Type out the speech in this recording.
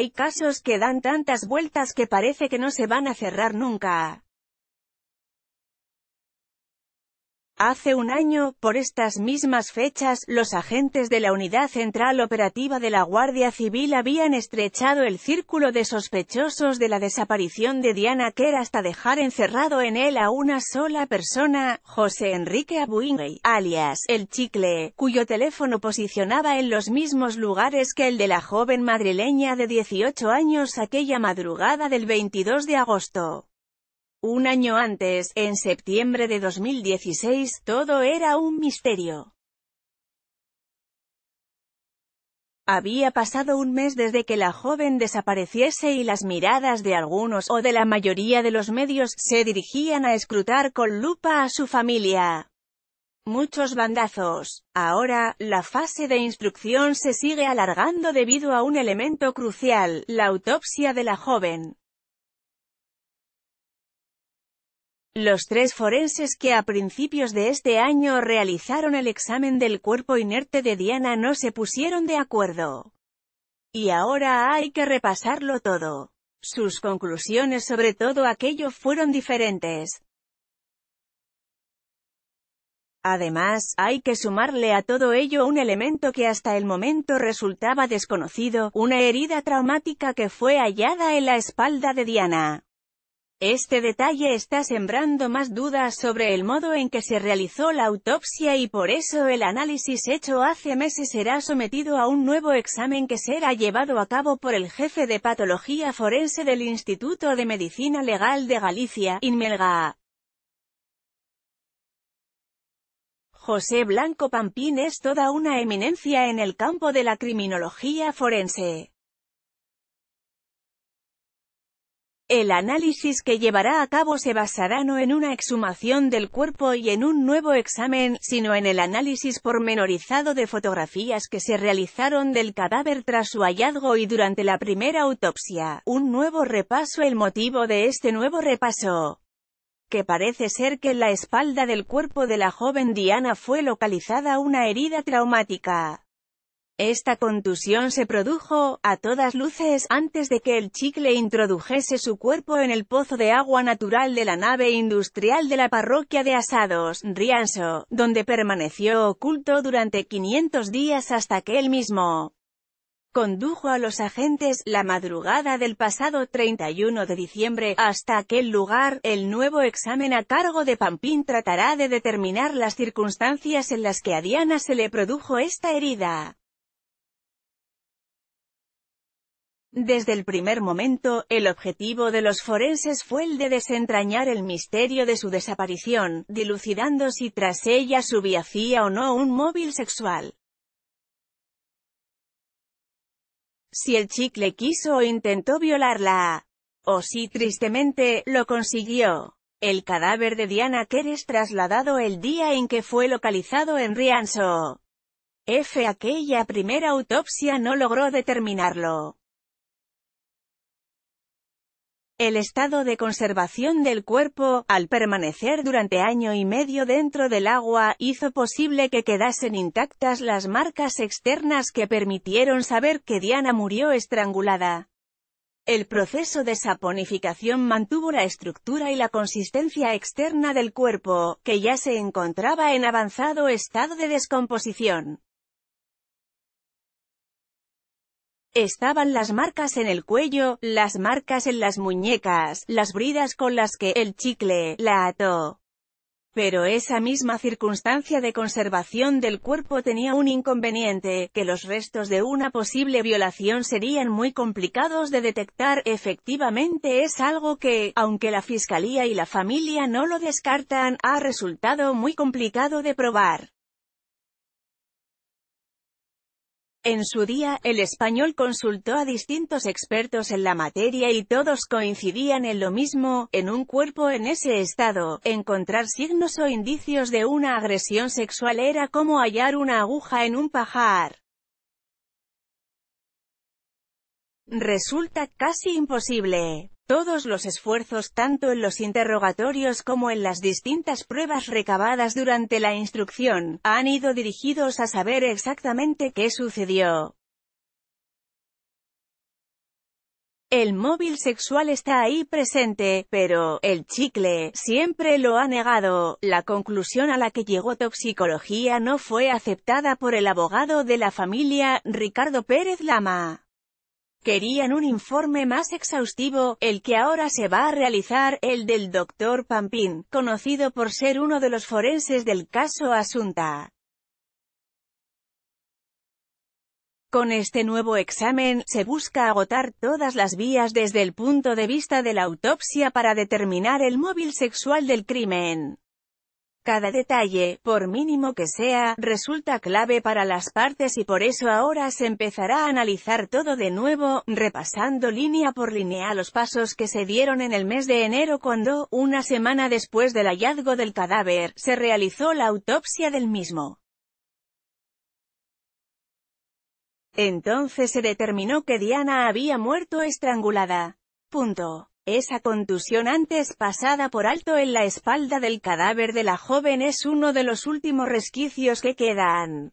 Hay casos que dan tantas vueltas que parece que no se van a cerrar nunca. Hace un año, por estas mismas fechas, los agentes de la Unidad Central Operativa de la Guardia Civil habían estrechado el círculo de sospechosos de la desaparición de Diana Kerr hasta dejar encerrado en él a una sola persona, José Enrique Abuingay, alias El Chicle, cuyo teléfono posicionaba en los mismos lugares que el de la joven madrileña de 18 años aquella madrugada del 22 de agosto. Un año antes, en septiembre de 2016, todo era un misterio. Había pasado un mes desde que la joven desapareciese y las miradas de algunos o de la mayoría de los medios se dirigían a escrutar con lupa a su familia. Muchos bandazos. Ahora, la fase de instrucción se sigue alargando debido a un elemento crucial, la autopsia de la joven. Los tres forenses que a principios de este año realizaron el examen del cuerpo inerte de Diana no se pusieron de acuerdo. Y ahora hay que repasarlo todo. Sus conclusiones sobre todo aquello fueron diferentes. Además, hay que sumarle a todo ello un elemento que hasta el momento resultaba desconocido, una herida traumática que fue hallada en la espalda de Diana. Este detalle está sembrando más dudas sobre el modo en que se realizó la autopsia y por eso el análisis hecho hace meses será sometido a un nuevo examen que será llevado a cabo por el jefe de patología forense del Instituto de Medicina Legal de Galicia, Inmelga. José Blanco Pampín es toda una eminencia en el campo de la criminología forense. El análisis que llevará a cabo se basará no en una exhumación del cuerpo y en un nuevo examen, sino en el análisis pormenorizado de fotografías que se realizaron del cadáver tras su hallazgo y durante la primera autopsia. Un nuevo repaso El motivo de este nuevo repaso que parece ser que en la espalda del cuerpo de la joven Diana fue localizada una herida traumática. Esta contusión se produjo, a todas luces, antes de que el chicle introdujese su cuerpo en el pozo de agua natural de la nave industrial de la parroquia de Asados, Rianso, donde permaneció oculto durante 500 días hasta que él mismo condujo a los agentes, la madrugada del pasado 31 de diciembre, hasta aquel lugar, el nuevo examen a cargo de Pampín tratará de determinar las circunstancias en las que a Diana se le produjo esta herida. Desde el primer momento, el objetivo de los forenses fue el de desentrañar el misterio de su desaparición, dilucidando si tras ella subyacía o no un móvil sexual. Si el chicle quiso o intentó violarla, o si tristemente, lo consiguió. El cadáver de Diana Keres trasladado el día en que fue localizado en Rianso. F. Aquella primera autopsia no logró determinarlo. El estado de conservación del cuerpo, al permanecer durante año y medio dentro del agua, hizo posible que quedasen intactas las marcas externas que permitieron saber que Diana murió estrangulada. El proceso de saponificación mantuvo la estructura y la consistencia externa del cuerpo, que ya se encontraba en avanzado estado de descomposición. Estaban las marcas en el cuello, las marcas en las muñecas, las bridas con las que el chicle la ató. Pero esa misma circunstancia de conservación del cuerpo tenía un inconveniente, que los restos de una posible violación serían muy complicados de detectar. Efectivamente es algo que, aunque la fiscalía y la familia no lo descartan, ha resultado muy complicado de probar. En su día, el español consultó a distintos expertos en la materia y todos coincidían en lo mismo, en un cuerpo en ese estado, encontrar signos o indicios de una agresión sexual era como hallar una aguja en un pajar. Resulta casi imposible. Todos los esfuerzos tanto en los interrogatorios como en las distintas pruebas recabadas durante la instrucción, han ido dirigidos a saber exactamente qué sucedió. El móvil sexual está ahí presente, pero, el chicle, siempre lo ha negado. La conclusión a la que llegó toxicología no fue aceptada por el abogado de la familia, Ricardo Pérez Lama. Querían un informe más exhaustivo, el que ahora se va a realizar, el del doctor Pampín, conocido por ser uno de los forenses del caso Asunta. Con este nuevo examen, se busca agotar todas las vías desde el punto de vista de la autopsia para determinar el móvil sexual del crimen. Cada detalle, por mínimo que sea, resulta clave para las partes y por eso ahora se empezará a analizar todo de nuevo, repasando línea por línea los pasos que se dieron en el mes de enero cuando, una semana después del hallazgo del cadáver, se realizó la autopsia del mismo. Entonces se determinó que Diana había muerto estrangulada. Punto. Esa contusión antes pasada por alto en la espalda del cadáver de la joven es uno de los últimos resquicios que quedan.